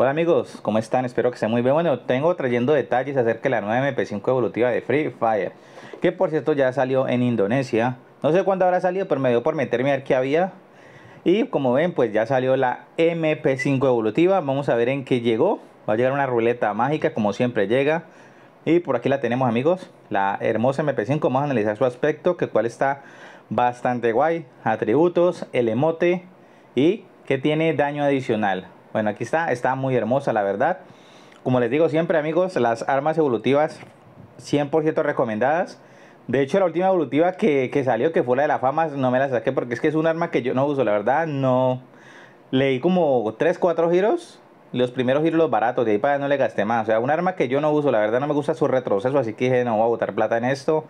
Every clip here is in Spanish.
Hola amigos, ¿cómo están? Espero que estén muy bien. Bueno, tengo trayendo detalles acerca de la nueva MP5 evolutiva de Free Fire, que por cierto ya salió en Indonesia. No sé cuándo habrá salido, pero me dio por meterme a ver qué había. Y como ven, pues ya salió la MP5 evolutiva. Vamos a ver en qué llegó. Va a llegar una ruleta mágica, como siempre llega. Y por aquí la tenemos amigos, la hermosa MP5. Vamos a analizar su aspecto, que cual está bastante guay. Atributos, el emote y que tiene daño adicional. Bueno, aquí está, está muy hermosa la verdad. Como les digo siempre amigos, las armas evolutivas 100% recomendadas. De hecho, la última evolutiva que, salió, que fue la de la fama, no me la saqué porque es que es un arma que yo no uso, la verdad, no. Leí como 3, 4 giros, los primeros giros los baratos, de ahí para no le gasté más. O sea, un arma que yo no uso, la verdad, no me gusta su retroceso, así que dije, no voy a botar plata en esto.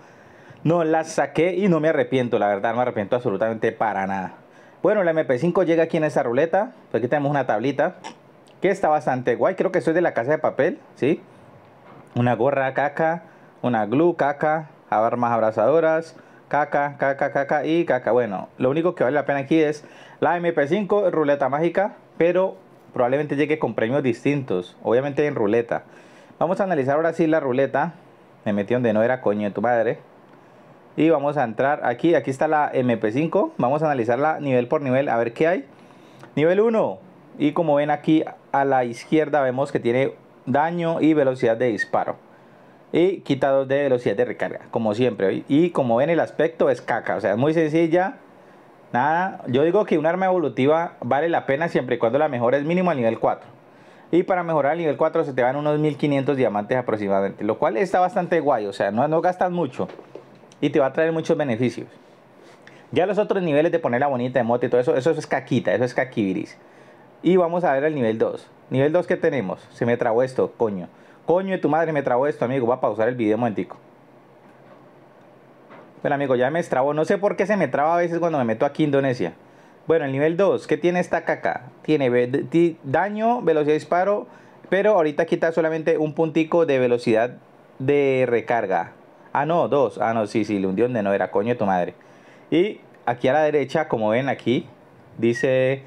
No la saqué y no me arrepiento, la verdad, no me arrepiento absolutamente para nada. Bueno, la MP5 llega aquí en esta ruleta. Aquí tenemos una tablita que está bastante guay. Creo que soy de la casa de papel, ¿sí? Una gorra caca, una glue caca, armas abrazadoras, caca, caca, caca y caca. Bueno, lo único que vale la pena aquí es la MP5, ruleta mágica, pero probablemente llegue con premios distintos, obviamente en ruleta. Vamos a analizar ahora sí la ruleta. Me metí donde no era coño de tu madre y vamos a entrar aquí, aquí está la MP5, vamos a analizarla nivel por nivel a ver qué hay. Nivel 1 y como ven aquí a la izquierda vemos que tiene daño y velocidad de disparo. Y quita de velocidad de recarga, como siempre. Y como ven el aspecto es caca, o sea, es muy sencilla. Nada, yo digo que un arma evolutiva vale la pena siempre y cuando la mejor es mínimo al nivel 4. Y para mejorar el nivel 4 se te van unos 1500 diamantes aproximadamente, lo cual está bastante guay, o sea, no, no gastas mucho y te va a traer muchos beneficios. Ya los otros niveles de poner la bonita de moto y todo eso, eso es caquita, eso es caquibiris. Y vamos a ver el nivel 2. Nivel 2 que tenemos. Se me trabó esto, coño. Coño de tu madre me trabó esto, amigo. Voy a pausar el video un momentico. Bueno, amigo, ya me estrabó. No sé por qué se me traba a veces cuando me meto aquí a Indonesia. Bueno, el nivel 2, ¿qué tiene esta caca? Tiene daño, velocidad de disparo, pero ahorita quita solamente un puntico de velocidad de recarga. Ah, no, dos. Ah, no, sí, sí, le hundió de no era, coño de tu madre. Y aquí a la derecha, como ven aquí, dice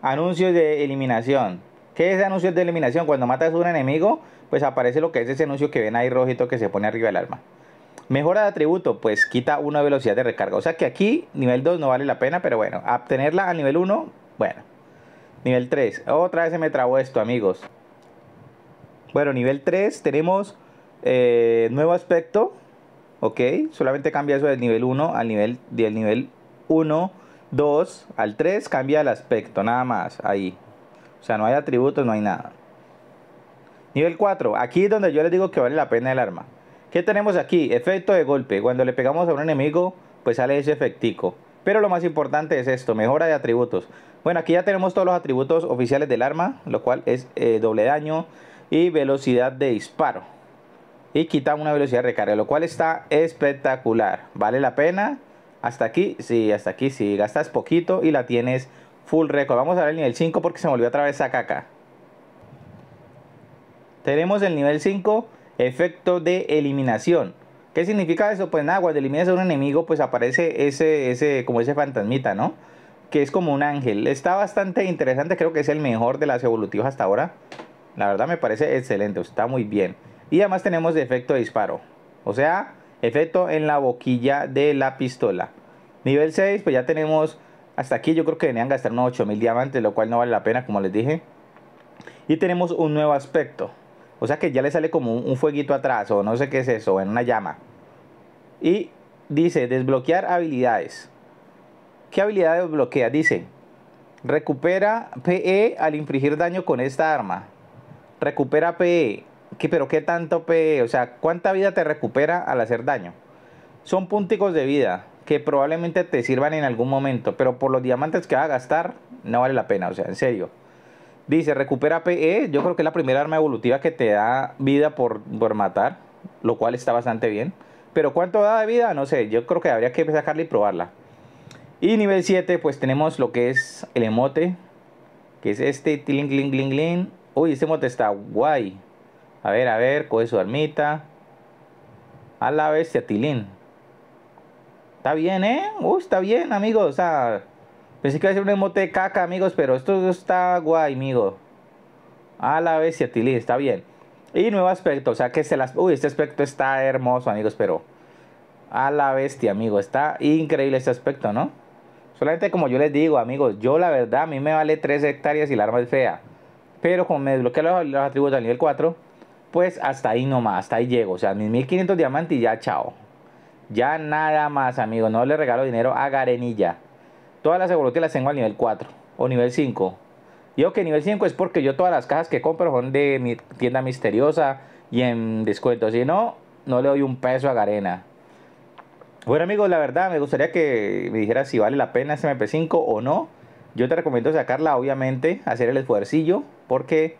anuncios de eliminación. ¿Qué es anuncios de eliminación? Cuando matas a un enemigo, pues aparece lo que es ese anuncio que ven ahí rojito que se pone arriba del arma. Mejora de atributo, pues quita una velocidad de recarga. O sea que aquí, nivel 2 no vale la pena, pero bueno, obtenerla al nivel 1, bueno. Nivel 3, otra vez se me trabó esto, amigos. Bueno, nivel 3 tenemos eh, nuevo aspecto, ¿ok? Solamente cambia eso del nivel 1 al nivel del nivel 1, 2 al 3, cambia el aspecto, nada más, ahí. O sea, no hay atributos, no hay nada. Nivel 4, aquí es donde yo les digo que vale la pena el arma. ¿Qué tenemos aquí? Efecto de golpe. Cuando le pegamos a un enemigo, pues sale ese efectico. Pero lo más importante es esto, mejora de atributos. Bueno, aquí ya tenemos todos los atributos oficiales del arma, lo cual es eh, doble daño y velocidad de disparo y quita una velocidad de recarga, lo cual está espectacular. Vale la pena. Hasta aquí, sí, hasta aquí, sí. gastas poquito y la tienes full record. Vamos a ver el nivel 5 porque se volvió a otra vez acá caca. Tenemos el nivel 5, efecto de eliminación. ¿Qué significa eso? Pues nada, cuando eliminas a un enemigo, pues aparece ese, ese, como ese fantasmita, ¿no? Que es como un ángel. Está bastante interesante, creo que es el mejor de las evolutivas hasta ahora. La verdad me parece excelente, está muy bien. Y además tenemos efecto de disparo. O sea, efecto en la boquilla de la pistola. Nivel 6, pues ya tenemos... Hasta aquí yo creo que venían a gastar unos 8000 diamantes, lo cual no vale la pena, como les dije. Y tenemos un nuevo aspecto. O sea que ya le sale como un, fueguito atrás, o no sé qué es eso, en una llama. Y dice, desbloquear habilidades. ¿Qué habilidades desbloquea? Dice, recupera PE al infligir daño con esta arma. Recupera PE pero qué tanto, pe? o sea, ¿cuánta vida te recupera al hacer daño? Son punticos de vida que probablemente te sirvan en algún momento, pero por los diamantes que va a gastar, no vale la pena, o sea, en serio. Dice, recupera PE, yo creo que es la primera arma evolutiva que te da vida por, por matar, lo cual está bastante bien. Pero ¿cuánto da de vida? No sé, yo creo que habría que sacarla y probarla. Y nivel 7, pues tenemos lo que es el emote, que es este, tilinglinglingling Uy, este emote está guay. A ver, a ver, coge su armita. A la bestia, Tilín. Está bien, ¿eh? Uy, está bien, amigos. O sea, pensé que iba a ser un emote de caca, amigos, pero esto está guay, amigo. A la bestia, Tilín, está bien. Y nuevo aspecto, o sea que se las... Uy, este aspecto está hermoso, amigos, pero... A la bestia, amigo. Está increíble este aspecto, ¿no? Solamente como yo les digo, amigos, yo la verdad, a mí me vale 3 hectáreas y la arma es fea. Pero con me desbloqueé los, los atributos al nivel 4, pues hasta ahí nomás, hasta ahí llego. O sea, mis 1500 diamantes y ya chao. Ya nada más, amigos. No le regalo dinero a Garenilla. Todas las evoluciones las tengo al nivel 4 o nivel 5. Yo que nivel 5 es porque yo todas las cajas que compro son de mi tienda misteriosa y en descuento. Si no, no le doy un peso a Garena. Bueno amigos, la verdad me gustaría que me dijeras si vale la pena este MP5 o no. Yo te recomiendo sacarla, obviamente, hacer el esfuercillo, porque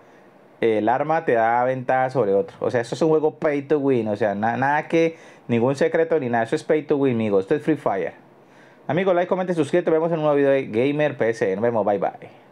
el arma te da ventaja sobre otro. O sea, esto es un juego pay to win. O sea, nada que, ningún secreto ni nada. Eso es pay to win, amigo. Esto es Free Fire. amigo like, comente, suscríbete. vemos en un nuevo video de Gamer PC. Nos vemos, bye bye.